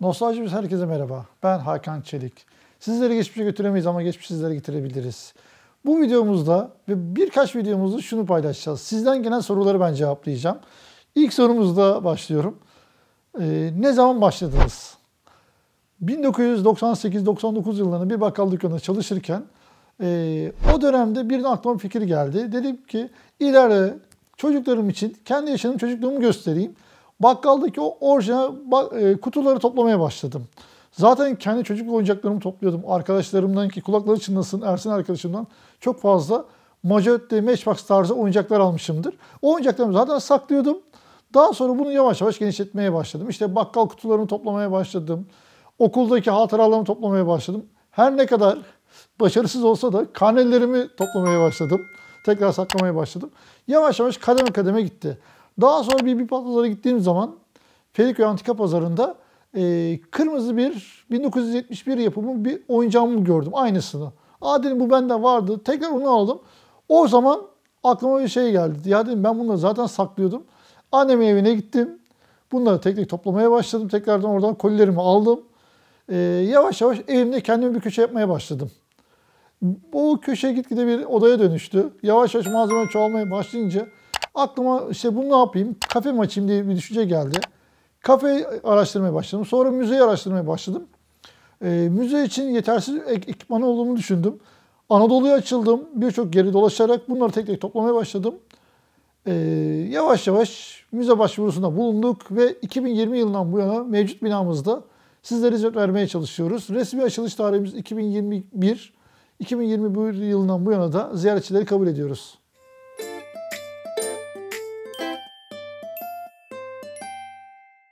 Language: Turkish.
Nostalji biz herkese merhaba. Ben Hakan Çelik. Sizleri geçmişe şey götüremeyiz ama geçmiş sizlere getirebiliriz. Bu videomuzda ve birkaç videomuzda şunu paylaşacağız. Sizden gelen soruları ben cevaplayacağım. İlk sorumuzda başlıyorum. Ee, ne zaman başladınız? 1998-99 yıllarında bir bakkal dükkanında çalışırken e, o dönemde bir aklıma bir fikir geldi. Dedim ki ileride çocuklarım için kendi yaşadığım çocukluğumu göstereyim. Bakkaldaki o orijinal e, kutuları toplamaya başladım. Zaten kendi çocuk oyuncaklarımı topluyordum. Arkadaşlarımdan ki kulakları çınlasın Ersin arkadaşımdan çok fazla Majotti, Matchbox tarzı oyuncaklar almışımdır. O oyuncaklarımı zaten saklıyordum. Daha sonra bunu yavaş yavaş genişletmeye başladım. İşte bakkal kutularını toplamaya başladım. Okuldaki hatıralarımı toplamaya başladım. Her ne kadar başarısız olsa da karnelerimi toplamaya başladım. Tekrar saklamaya başladım. Yavaş yavaş kademe kademe gitti. Daha sonra bir, bir pazara gittiğim zaman Feriköy Antika Pazarı'nda e, kırmızı bir 1971 yapımı bir oyuncağımı gördüm. Aynısını. Aa dedim bu bende vardı. Tekrar onu aldım. O zaman aklıma bir şey geldi. Ya dedim ben bunları zaten saklıyordum. Annemin evine gittim. Bunları tek tek toplamaya başladım. Tekrardan oradan kolilerimi aldım. E, yavaş yavaş evimde kendime bir köşe yapmaya başladım. Bu köşe gitgide bir odaya dönüştü. Yavaş yavaş malzeme çoğalmaya başlayınca Aklıma işte bunu ne yapayım, kafe mi açayım diye bir düşünce geldi. Kafe araştırmaya başladım. Sonra müzeyi araştırmaya başladım. E, müze için yetersiz ek ekipman olduğumu düşündüm. Anadolu'ya açıldım. Birçok geri dolaşarak bunları tek tek toplamaya başladım. E, yavaş yavaş müze başvurusunda bulunduk ve 2020 yılından bu yana mevcut binamızda sizlere hizmet vermeye çalışıyoruz. Resmi açılış tarihimiz 2021. 2021 yılından bu yana da ziyaretçileri kabul ediyoruz.